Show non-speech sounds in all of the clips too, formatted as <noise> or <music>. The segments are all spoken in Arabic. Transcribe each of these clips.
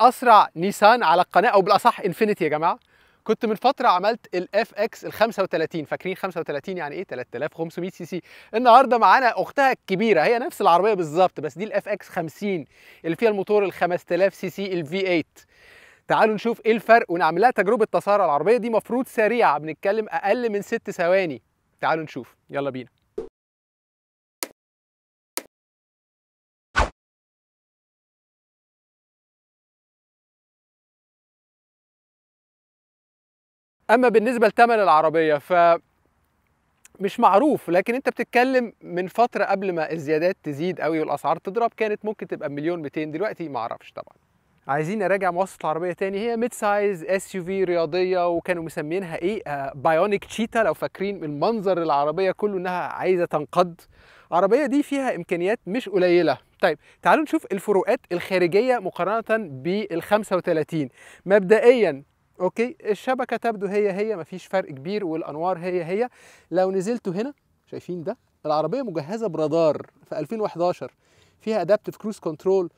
اسرع نيسان على القناه او بالاصح انفينيتي يا جماعه كنت من فتره عملت الاف اكس ال 35 فاكرين 35 يعني ايه 3500 سي سي النهارده معانا اختها الكبيره هي نفس العربيه بالظبط بس دي الاف اكس 50 اللي فيها الموتور ال 5000 سي سي الفي 8 تعالوا نشوف ايه الفرق ونعمل لها تجربه تسارع العربيه دي مفروض سريعه بنتكلم اقل من 6 ثواني تعالوا نشوف يلا بينا اما بالنسبه لثمن العربيه ف مش معروف لكن انت بتتكلم من فتره قبل ما الزيادات تزيد قوي والاسعار تضرب كانت ممكن تبقى مليون 200 دلوقتي ما اعرفش طبعا عايزين اراجع مواصفات العربيه تاني هي ميد سايز اس يو في رياضيه وكانوا مسمينها ايه آه بايونيك تشيتا لو فاكرين من منظر العربيه كله انها عايزه تنقض العربيه دي فيها امكانيات مش قليله طيب تعالوا نشوف الفروقات الخارجيه مقارنه بال 35 مبدئيا اوكي الشبكه تبدو هي هي مفيش فرق كبير والانوار هي هي لو نزلتوا هنا شايفين ده العربيه مجهزه برادار في 2011 فيها ادابتيف كروز كنترول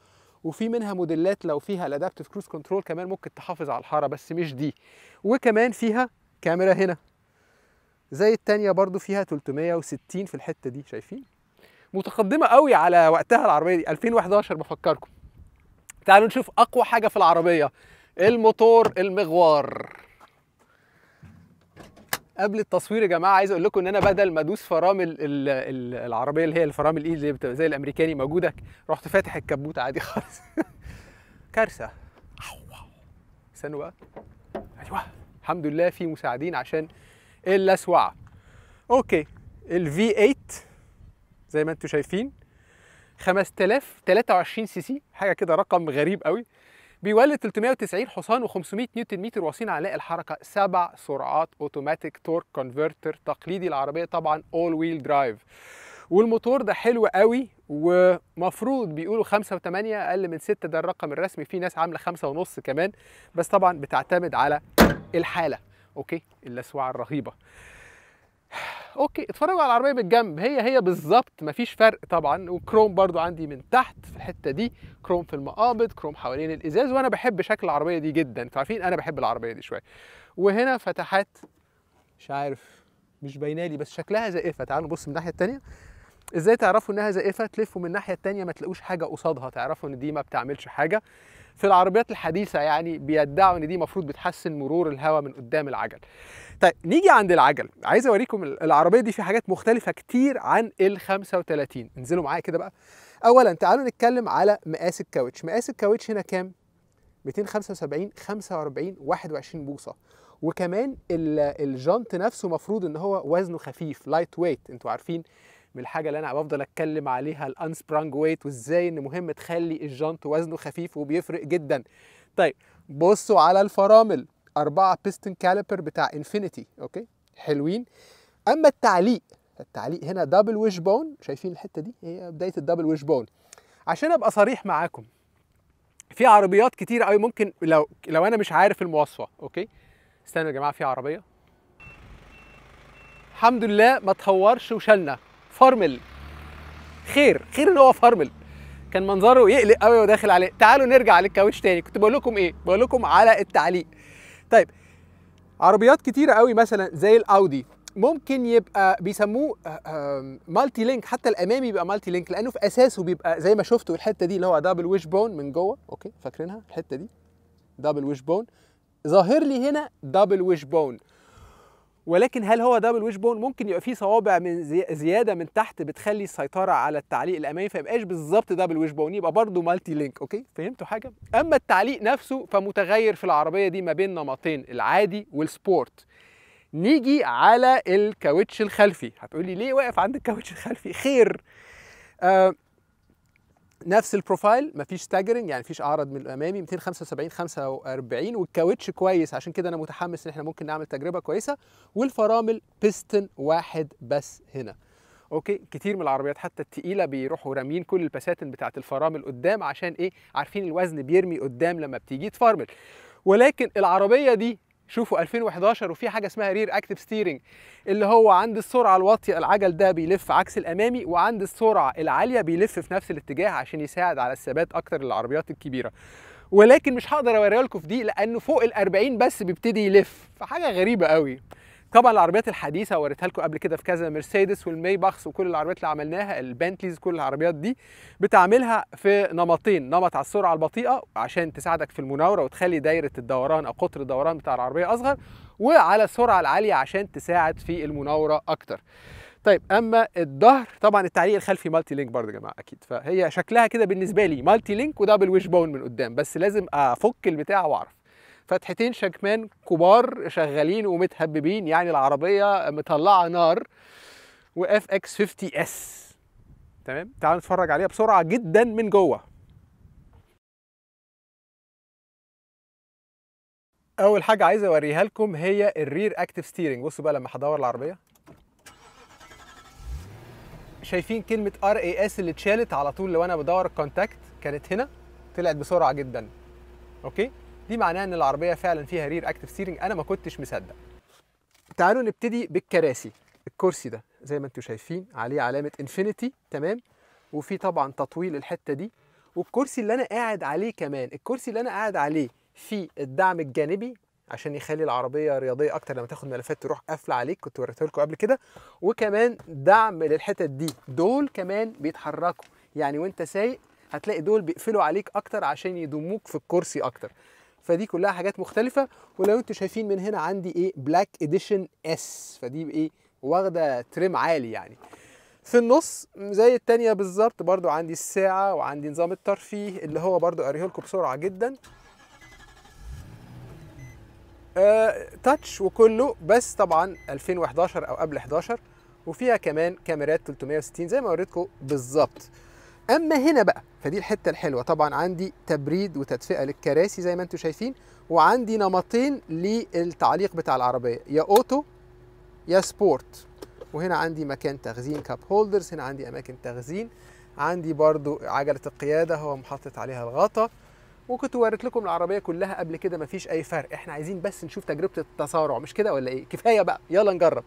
وفي منها موديلات لو فيها الادابتيف كروز كنترول كمان ممكن تحافظ على الحاره بس مش دي وكمان فيها كاميرا هنا زي الثانيه برضو فيها 360 في الحتة دي شايفين متقدمة قوي على وقتها العربية دي 2011 بفكركم تعالوا نشوف أقوى حاجة في العربية الموتور المغوار قبل التصوير يا جماعه عايز اقول لكم ان انا بدل ما ادوس فرامل العربيه اللي هي الفرامل الايد اللي بتبقى زي الامريكاني موجوده رحت فاتح الكبوت عادي <laughs> خالص كارثه استنوا بقى ايوه الحمد لله في مساعدين عشان الاسوعه اوكي الفي 8 زي ما انتم شايفين 5023 سي سي حاجه كده رقم غريب قوي بيولد 390 حصان و500 نيوتن متر واصلين على الحركه سبع سرعات اوتوماتيك تورك كونفرتر تقليدي العربيه طبعا اول ويل درايف والموتور ده حلو قوي ومفروض بيقولوا 5 و8 اقل من 6 ده الرقم الرسمي في ناس عامله 5 ونص كمان بس طبعا بتعتمد على الحاله اوكي اللسوعه الرهيبه اوكي اتفرجوا على العربيه بالجنب هي هي بالظبط مفيش فرق طبعا وكروم برضو عندي من تحت في الحته دي كروم في المقابض كروم حوالين الازاز وانا بحب شكل العربيه دي جدا فعارفين انا بحب العربيه دي شويه وهنا فتحات مش عارف مش باينه لي بس شكلها زائفه تعالوا نبص من الناحيه الثانيه ازاي تعرفوا انها زائفه تلفوا من الناحيه الثانيه ما تلاقوش حاجه قصادها تعرفوا ان دي ما بتعملش حاجه في العربيات الحديثه يعني بيدعوا ان دي المفروض بتحسن مرور الهواء من قدام العجل طيب نيجي عند العجل عايز اوريكم العربيه دي في حاجات مختلفه كتير عن ال 35 انزلوا معايا كده بقى اولا تعالوا نتكلم على مقاس الكاوتش مقاس الكاوتش هنا كام 275 45 21 بوصه وكمان الجنط نفسه مفروض ان هو وزنه خفيف لايت ويت انتوا عارفين من الحاجه اللي انا بفضل اتكلم عليها الانسبرانج ويت وازاي ان مهم تخلي الجنط وزنه خفيف وبيفرق جدا طيب بصوا على الفرامل أربعة بيستن كاليبر بتاع انفينيتي اوكي حلوين اما التعليق التعليق هنا دبل ويش بون شايفين الحته دي هي بدايه الدبل ويش بون عشان ابقى صريح معاكم في عربيات كتير قوي ممكن لو لو انا مش عارف المواصفه اوكي استنوا يا جماعه في عربيه الحمد لله ما تهورش وشلنا فارمل خير خير ان هو فارمل كان منظره يقلق قوي وداخل عليه تعالوا نرجع للكاوتش تاني كنت بقول لكم ايه بقول لكم على التعليق طيب عربيات كتيره قوي مثلا زي الاودي ممكن يبقى بيسموه آه، مالتي لينك حتى الامامي بيبقى مالتي لينك لانه في اساسه بيبقى زي ما شفتوا الحته دي اللي هو دبل ويش بون من جوه اوكي فاكرينها الحته دي دبل ويش بون ظاهر لي هنا دبل ويش بون ولكن هل هو دبل ويش بون ممكن يبقى فيه صوابع من زياده من تحت بتخلي السيطره على التعليق الامامي فيبقاش بالظبط دبل ويش بون يبقى برضه مالتي لينك اوكي فهمتوا حاجه اما التعليق نفسه فمتغير في العربيه دي ما بين نمطين العادي والسبورت نيجي على الكاوتش الخلفي هتقولي ليه واقف عند الكاوتش الخلفي خير آه نفس البروفايل مفيش تاجرنج يعني مفيش اعرض من الامامي 275 45 والكاوتش كويس عشان كده انا متحمس ان احنا ممكن نعمل تجربه كويسه والفرامل بيستن واحد بس هنا اوكي كتير من العربيات حتى التقيله بيروحوا راميين كل البساتن بتاعه الفرامل قدام عشان ايه عارفين الوزن بيرمي قدام لما بتيجي تفرمل ولكن العربيه دي شوفوا 2011 وفي حاجه اسمها رير اكتف ستيرنج اللي هو عند السرعه الواطيه العجل ده بيلف عكس الامامي وعند السرعه العاليه بيلف في نفس الاتجاه عشان يساعد على الثبات اكتر للعربيات الكبيره ولكن مش هقدر اوريها لكم في دي لانه فوق ال 40 بس بيبتدي يلف فحاجه غريبه قوي طبعا العربيات الحديثه وريتها لكم قبل كده في كذا مرسيدس والميباخس وكل العربيات اللي عملناها البنتليز كل العربيات دي بتعملها في نمطين نمط على السرعه البطيئه عشان تساعدك في المناوره وتخلي دايره الدوران او قطر الدوران بتاع العربيه اصغر وعلى السرعه العاليه عشان تساعد في المناوره اكتر طيب اما الظهر طبعا التعليق الخلفي مالتي لينك برضه يا جماعه اكيد فهي شكلها كده بالنسبه لي مالتي لينك ودبل ويش بون من قدام بس لازم افك البتاع واعرف فتحتين شكمان كبار شغالين ومتهببين يعني العربيه مطلعه نار اف اكس 50 اس تمام تعالوا نتفرج عليها بسرعه جدا من جوه اول حاجه عايز اوريها لكم هي الرير اكتف ستيرنج بصوا بقى لما هدور العربيه شايفين كلمه ار اي اس اللي اتشالت على طول لو انا بدور الكونتاكت كانت هنا طلعت بسرعه جدا اوكي دي معناها ان العربيه فعلا فيها رير اكتف ستيرنج انا ما كنتش مصدق تعالوا نبتدي بالكراسي الكرسي ده زي ما انتم شايفين عليه علامه انفينيتي تمام وفي طبعا تطويل الحته دي والكرسي اللي انا قاعد عليه كمان الكرسي اللي انا قاعد عليه فيه الدعم الجانبي عشان يخلي العربيه رياضيه اكتر لما تاخد ملفات تروح قافله عليك كنت وريته لكم قبل كده وكمان دعم للحتت دي دول كمان بيتحركوا يعني وانت سايق هتلاقي دول بيقفلوا عليك اكتر عشان يضموك في الكرسي اكتر فدي كلها حاجات مختلفه ولو انتوا شايفين من هنا عندي ايه بلاك اديشن اس فدي ايه واخده تريم عالي يعني في النص زي التانية بالظبط برضو عندي الساعة وعندي نظام الترفيه اللي هو برضو قاريه لكم بسرعة جدا آه، تاتش وكله بس طبعا 2011 او قبل 11 وفيها كمان كاميرات 360 زي ما وريتكم بالظبط اما هنا بقى فدي الحته الحلوه طبعا عندي تبريد وتدفئه للكراسي زي ما انتم شايفين وعندي نمطين للتعليق بتاع العربيه يا اوتو يا سبورت وهنا عندي مكان تخزين كاب هولدرز هنا عندي اماكن تخزين عندي برضو عجله القياده هو محطط عليها الغطا وكنت وريت لكم العربيه كلها قبل كده مفيش اي فرق احنا عايزين بس نشوف تجربه التسارع مش كده ولا ايه كفايه بقى يلا نجرب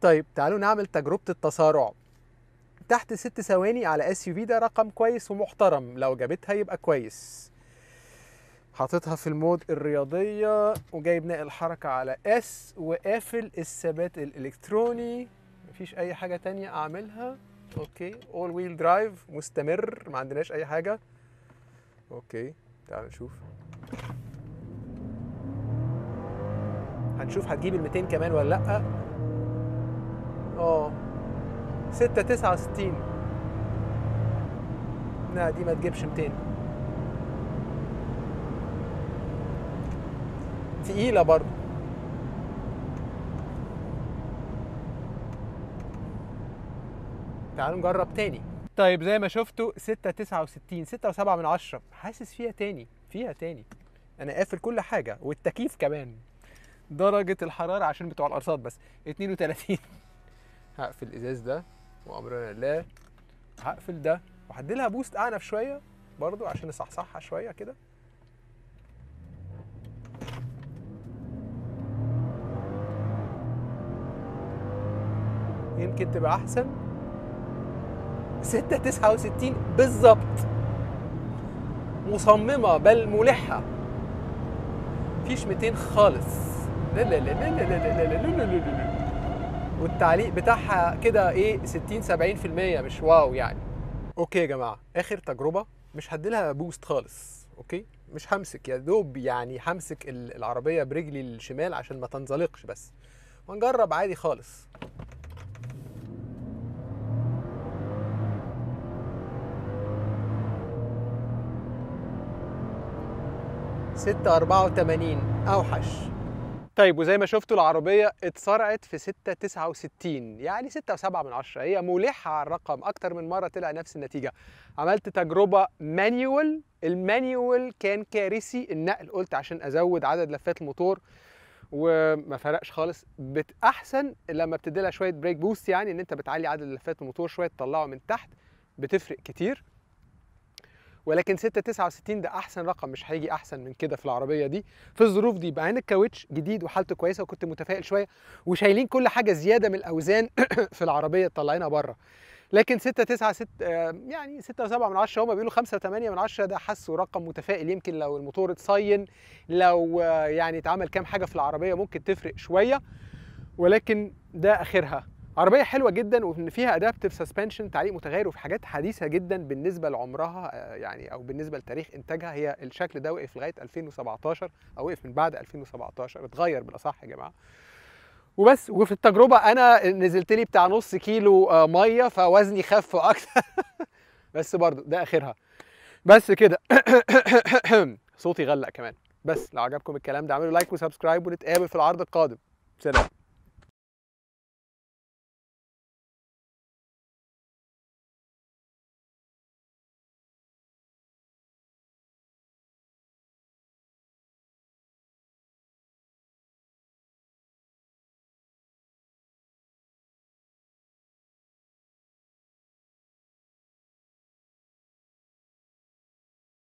طيب تعالوا نعمل تجربة التسارع تحت ست ثواني على اس يو في ده رقم كويس ومحترم لو جابتها يبقى كويس حاططها في المود الرياضية وجايب ناقل الحركة على اس وقافل الثبات الالكتروني مفيش اي حاجة تانية اعملها اوكي اول ويل درايف مستمر ما عندناش اي حاجة اوكي تعال نشوف هنشوف هتجيب ال 200 كمان ولا لا ستة تسعة لا دي ما تجيبش 200 تقيلة برضو تعالوا نجرب تاني طيب زي ما شفتوا 6 69 6 و7 من 10 حاسس فيها تاني فيها تاني انا قافل كل حاجه والتكييف كمان درجه الحراره عشان بتوع الارصاد بس 32 <laughs> هقفل الازاز ده وامرنا لله هقفل ده وهدي لها بوست اعنف شويه برضو عشان اصحصحها شويه كده يمكن تبقى احسن 669 بالظبط مصممة بل ملحة مفيش 200 خالص لا لا لا لا لا لا لا لا لا لا لا والتعليق بتاعها كده ايه 60 70% مش واو يعني اوكي يا جماعه اخر تجربه مش هديلها بوست خالص اوكي مش همسك يا دوب يعني همسك العربيه برجلي الشمال عشان ما تنزلقش بس ونجرب عادي خالص ستة أربعة وتمانين أوحش طيب وزي ما شفتوا العربية اتسرعت في 669 يعني 6 من 10 هي ملحة على الرقم أكتر من مرة طلع نفس النتيجة عملت تجربة مانيول المانيول كان كارثي النقل قلت عشان أزود عدد لفات الموتور وما فرقش خالص بتأحسن لما بتدي لها شوية بريك بوست يعني إن أنت بتعلي عدد لفات الموتور شوية تطلعه من تحت بتفرق كتير ولكن 669 ده احسن رقم مش هيجي احسن من كده في العربيه دي في الظروف دي بقى هنا الكاوتش جديد وحالته كويسه وكنت متفائل شويه وشايلين كل حاجه زياده من الاوزان <coughs> في العربيه طالعينها بره لكن 6 9 6 يعني 6 7 من 10 هم بيقولوا 5 8 من 10 ده حاسه رقم متفائل يمكن لو الموتور اتصين لو آه، يعني اتعمل كام حاجه في العربيه ممكن تفرق شويه ولكن ده اخرها عربيه حلوه جدا وان فيها ادابتيف سسبنشن تعليق متغير وفي حاجات حديثه جدا بالنسبه لعمرها آه، يعني او بالنسبه لتاريخ انتاجها هي الشكل ده وقف لغايه 2017 او وقف من بعد 2017 اتغير بالاصح يا جماعه وبس وفي التجربه انا نزلت لي بتاع نص كيلو آه، ميه فوزني خف اكتر <laughs> بس برضو ده اخرها بس كده <coughs> صوتي غلق كمان بس لو عجبكم الكلام ده اعملوا لايك وسبسكرايب ونتقابل في العرض القادم سلام